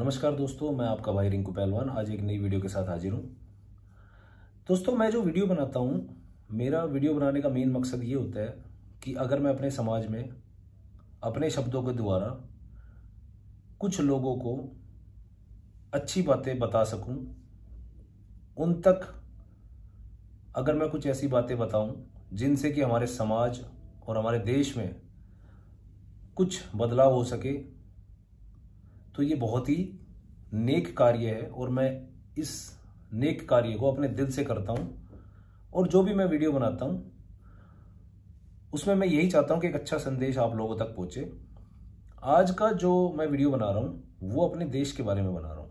नमस्कार दोस्तों मैं आपका भाई रिंकू पहलवान आज एक नई वीडियो के साथ हाजिर हूँ दोस्तों मैं जो वीडियो बनाता हूँ मेरा वीडियो बनाने का मेन मकसद ये होता है कि अगर मैं अपने समाज में अपने शब्दों के द्वारा कुछ लोगों को अच्छी बातें बता सकूं उन तक अगर मैं कुछ ऐसी बातें बताऊं जिनसे कि हमारे समाज और हमारे देश में कुछ बदलाव हो सके तो ये बहुत ही नेक कार्य है और मैं इस नेक कार्य को अपने दिल से करता हूँ और जो भी मैं वीडियो बनाता हूँ उसमें मैं यही चाहता हूँ कि एक अच्छा संदेश आप लोगों तक पहुँचे आज का जो मैं वीडियो बना रहा हूँ वो अपने देश के बारे में बना रहा हूँ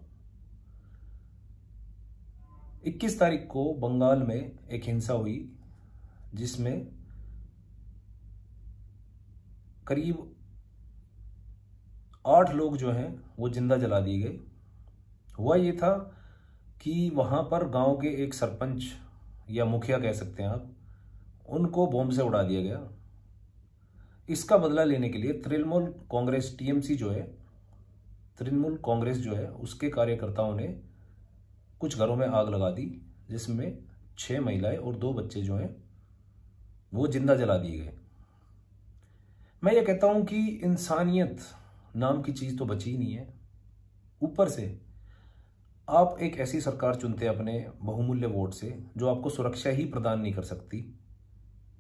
21 तारीख को बंगाल में एक हिंसा हुई जिसमें करीब आठ लोग जो हैं वो जिंदा जला दिए गए हुआ ये था कि वहाँ पर गांव के एक सरपंच या मुखिया कह सकते हैं आप उनको बॉम्ब से उड़ा दिया गया इसका बदला लेने के लिए तृणमूल कांग्रेस टीएमसी जो है तृणमूल कांग्रेस जो है उसके कार्यकर्ताओं ने कुछ घरों में आग लगा दी जिसमें छः महिलाएं और दो बच्चे जो हैं वो जिंदा जला दिए गए मैं ये कहता हूँ कि इंसानियत नाम की चीज़ तो बची ही नहीं है ऊपर से आप एक ऐसी सरकार चुनते हैं अपने बहुमूल्य वोट से जो आपको सुरक्षा ही प्रदान नहीं कर सकती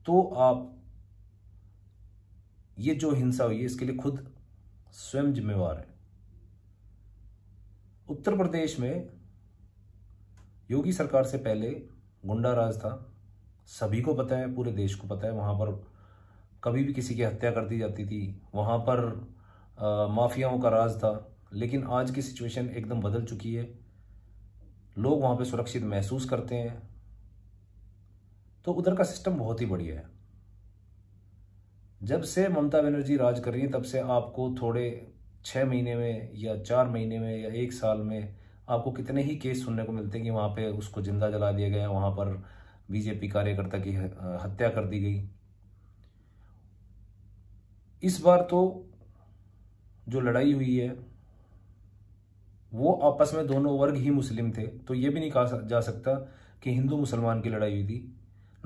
तो आप ये जो हिंसा हुई है इसके लिए खुद स्वयं जिम्मेवार है उत्तर प्रदेश में योगी सरकार से पहले गुंडा राज था सभी को पता है पूरे देश को पता है वहां पर कभी भी किसी की हत्या कर दी जाती थी वहां पर माफियाओं का राज था लेकिन आज की सिचुएशन एकदम बदल चुकी है लोग वहाँ पे सुरक्षित महसूस करते हैं तो उधर का सिस्टम बहुत ही बढ़िया है जब से ममता बनर्जी राज कर रही हैं तब से आपको थोड़े छः महीने में या चार महीने में या एक साल में आपको कितने ही केस सुनने को मिलते हैं कि वहाँ पे उसको जिंदा जला दिया गया वहाँ पर बीजेपी कार्यकर्ता की हत्या कर दी गई इस बार तो जो लड़ाई हुई है वो आपस में दोनों वर्ग ही मुस्लिम थे तो ये भी नहीं कहा जा सकता कि हिंदू मुसलमान की लड़ाई हुई थी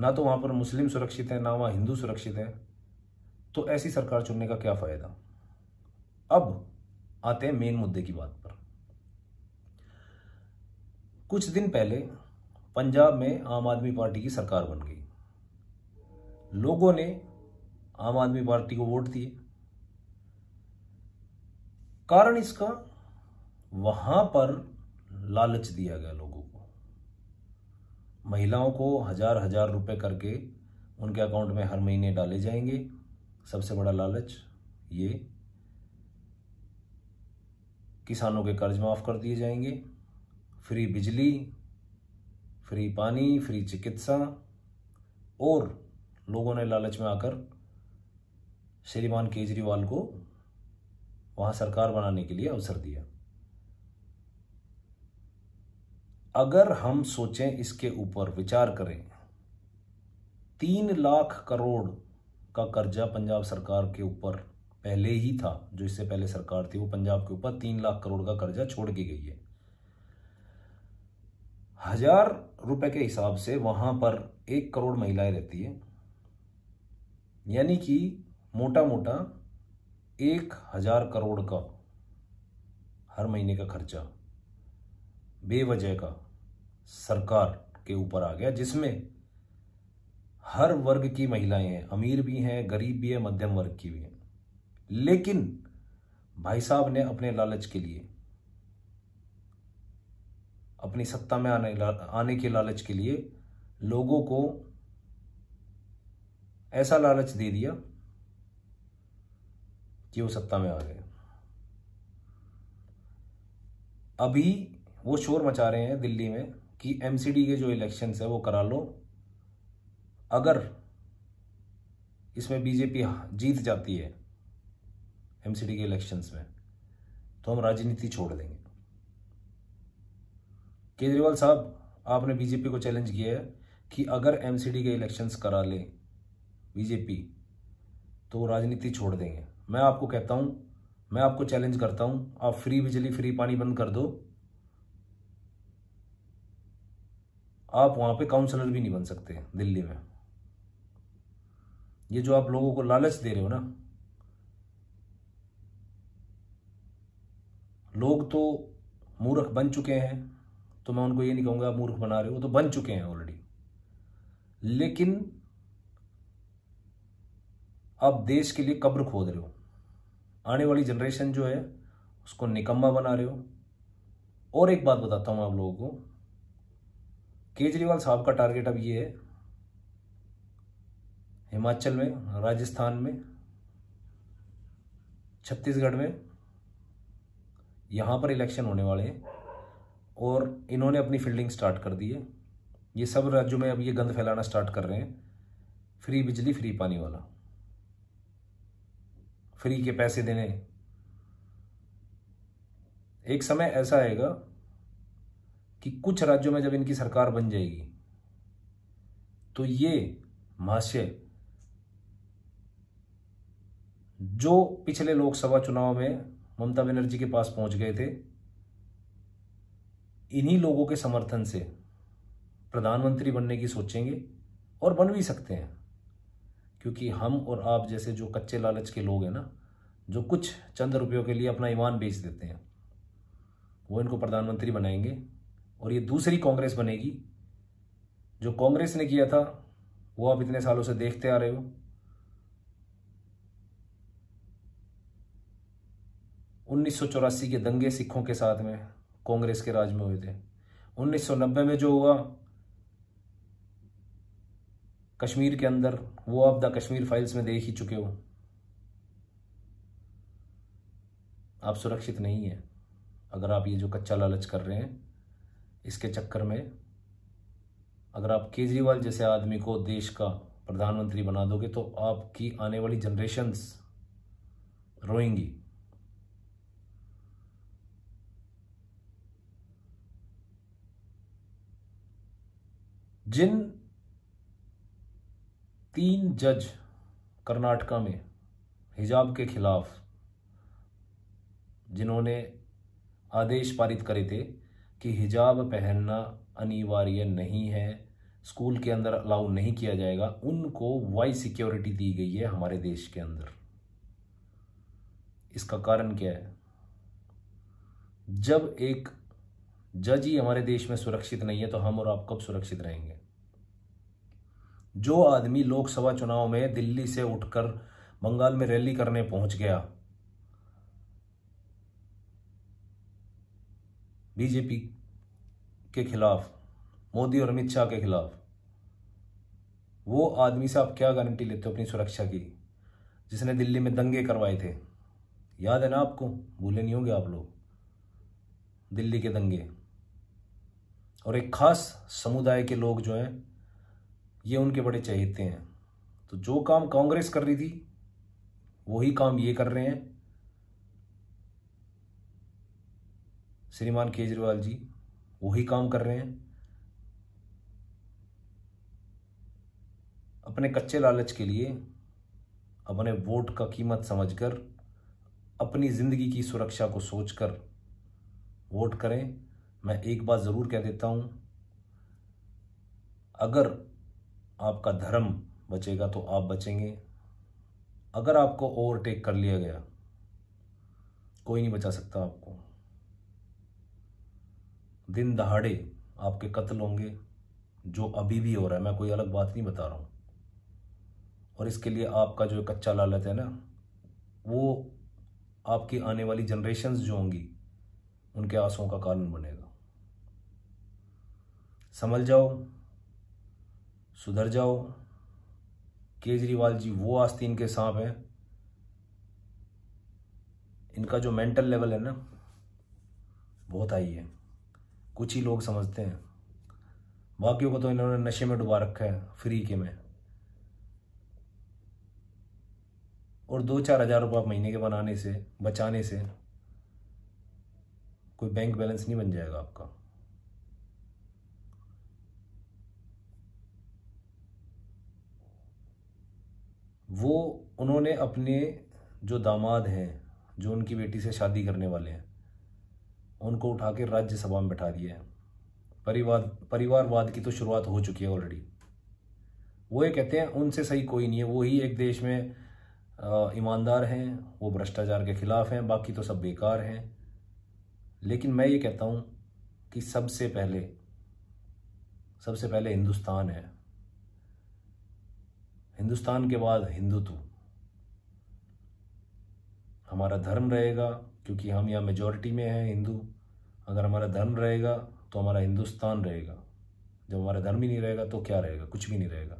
ना तो वहाँ पर मुस्लिम सुरक्षित है ना वहाँ हिंदू सुरक्षित है तो ऐसी सरकार चुनने का क्या फ़ायदा अब आते हैं मेन मुद्दे की बात पर कुछ दिन पहले पंजाब में आम आदमी पार्टी की सरकार बन गई लोगों ने आम आदमी पार्टी को वोट दिए कारण इसका वहां पर लालच दिया गया लोगों को महिलाओं को हजार हजार रुपए करके उनके अकाउंट में हर महीने डाले जाएंगे सबसे बड़ा लालच ये किसानों के कर्ज माफ़ कर दिए जाएंगे फ्री बिजली फ्री पानी फ्री चिकित्सा और लोगों ने लालच में आकर श्रीमान केजरीवाल को वहां सरकार बनाने के लिए अवसर दिया अगर हम सोचें इसके ऊपर विचार करें तीन लाख करोड़ का कर्जा पंजाब सरकार के ऊपर पहले ही था जो इससे पहले सरकार थी वो पंजाब के ऊपर तीन लाख करोड़ का कर्जा छोड़ के गई है हजार रुपए के हिसाब से वहां पर एक करोड़ महिलाएं रहती है यानी कि मोटा मोटा एक हजार करोड़ का हर महीने का खर्चा बेवजह का सरकार के ऊपर आ गया जिसमें हर वर्ग की महिलाएं हैं अमीर भी हैं गरीब भी हैं मध्यम वर्ग की भी हैं लेकिन भाई साहब ने अपने लालच के लिए अपनी सत्ता में आने आने के लालच के लिए लोगों को ऐसा लालच दे दिया कि वो सत्ता में आ गए अभी वो शोर मचा रहे हैं दिल्ली में कि एमसीडी के जो इलेक्शंस है वो करा लो अगर इसमें बीजेपी जीत जाती है एमसीडी के इलेक्शंस में तो हम राजनीति छोड़ देंगे केजरीवाल साहब आपने बीजेपी को चैलेंज किया है कि अगर एमसीडी के इलेक्शंस करा ले बीजेपी तो राजनीति छोड़ देंगे मैं आपको कहता हूं मैं आपको चैलेंज करता हूं आप फ्री बिजली फ्री पानी बंद कर दो आप वहां पे काउंसलर भी नहीं बन सकते दिल्ली में ये जो आप लोगों को लालच दे रहे हो ना लोग तो मूर्ख बन चुके हैं तो मैं उनको ये नहीं कहूंगा आप मूर्ख बना रहे हो तो बन चुके हैं ऑलरेडी लेकिन आप देश के लिए कब्र खोद रहे हो आने वाली जनरेशन जो है उसको निकम्मा बना रहे हो और एक बात बताता हूँ आप लोगों को केजरीवाल साहब का टारगेट अब ये है हिमाचल में राजस्थान में छत्तीसगढ़ में यहाँ पर इलेक्शन होने वाले हैं और इन्होंने अपनी फील्डिंग स्टार्ट कर दी है ये सब राज्यों में अब ये गंद फैलाना स्टार्ट कर रहे हैं फ्री बिजली फ्री पानी वाला फ्री के पैसे देने एक समय ऐसा आएगा कि कुछ राज्यों में जब इनकी सरकार बन जाएगी तो ये महाशय जो पिछले लोकसभा चुनाव में ममता बनर्जी के पास पहुंच गए थे इन्हीं लोगों के समर्थन से प्रधानमंत्री बनने की सोचेंगे और बन भी सकते हैं क्योंकि हम और आप जैसे जो कच्चे लालच के लोग हैं ना जो कुछ चंद रुपयों के लिए अपना ईमान बेच देते हैं वो इनको प्रधानमंत्री बनाएंगे और ये दूसरी कांग्रेस बनेगी जो कांग्रेस ने किया था वो आप इतने सालों से देखते आ रहे हो उन्नीस के दंगे सिखों के साथ में कांग्रेस के राज में हुए थे उन्नीस में जो हुआ कश्मीर के अंदर वो आप द कश्मीर फाइल्स में देख ही चुके हो आप सुरक्षित नहीं है अगर आप ये जो कच्चा लालच कर रहे हैं इसके चक्कर में अगर आप केजरीवाल जैसे आदमी को देश का प्रधानमंत्री बना दोगे तो आपकी आने वाली जनरेशन रोएंगी जिन तीन जज कर्नाटका में हिजाब के खिलाफ जिन्होंने आदेश पारित करे थे कि हिजाब पहनना अनिवार्य नहीं है स्कूल के अंदर अलाउ नहीं किया जाएगा उनको वाई सिक्योरिटी दी गई है हमारे देश के अंदर इसका कारण क्या है जब एक जज ही हमारे देश में सुरक्षित नहीं है तो हम और आप कब सुरक्षित रहेंगे जो आदमी लोकसभा चुनाव में दिल्ली से उठकर बंगाल में रैली करने पहुंच गया बीजेपी के खिलाफ मोदी और अमित शाह के खिलाफ वो आदमी से आप क्या गारंटी लेते हो अपनी सुरक्षा की जिसने दिल्ली में दंगे करवाए थे याद है ना आपको भूले नहीं होंगे आप लोग दिल्ली के दंगे और एक खास समुदाय के लोग जो हैं ये उनके बड़े चहेते हैं तो जो काम कांग्रेस कर रही थी वही काम ये कर रहे हैं श्रीमान केजरीवाल जी वही काम कर रहे हैं अपने कच्चे लालच के लिए अपने वोट का कीमत समझकर अपनी ज़िंदगी की सुरक्षा को सोचकर वोट करें मैं एक बात ज़रूर कह देता हूं अगर आपका धर्म बचेगा तो आप बचेंगे अगर आपको ओवरटेक कर लिया गया कोई नहीं बचा सकता आपको दिन दहाड़े आपके कत्ल होंगे जो अभी भी हो रहा है मैं कोई अलग बात नहीं बता रहा हूँ और इसके लिए आपका जो कच्चा लालच है ना वो आपकी आने वाली जनरेशन जो होंगी उनके आंसुओं का कारण बनेगा समझ जाओ सुधर जाओ केजरीवाल जी वो आस्तीन के सांप हैं इनका जो मेंटल लेवल है ना बहुत हाई है कुछ ही लोग समझते हैं बाकियों को तो इन्होंने नशे में डुबा रखा है फ्री के में और दो चार हज़ार रुपये महीने के बनाने से बचाने से कोई बैंक बैलेंस नहीं बन जाएगा आपका वो उन्होंने अपने जो दामाद हैं जो उनकी बेटी से शादी करने वाले हैं उनको उठा के राज्यसभा में बैठा दिया है परिवार परिवारवाद की तो शुरुआत हो चुकी है ऑलरेडी वो ये कहते हैं उनसे सही कोई नहीं है वो ही एक देश में ईमानदार हैं वो भ्रष्टाचार के खिलाफ हैं बाकी तो सब बेकार हैं लेकिन मैं ये कहता हूँ कि सबसे पहले सबसे पहले हिंदुस्तान है हिंदुस्तान के बाद हिंदुत्व हमारा धर्म रहेगा क्योंकि हम यहाँ मेजॉरिटी में हैं हिंदू अगर हमारा धर्म रहेगा तो हमारा हिंदुस्तान रहेगा जब हमारा धर्म ही नहीं रहेगा तो क्या रहेगा कुछ भी नहीं रहेगा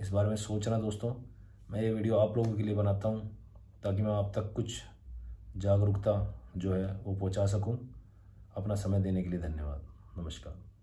इस बारे में सोचना दोस्तों मैं ये वीडियो आप लोगों के लिए बनाता हूँ ताकि मैं आप तक कुछ जागरूकता जो है वो पहुँचा सकूँ अपना समय देने के लिए धन्यवाद नमस्कार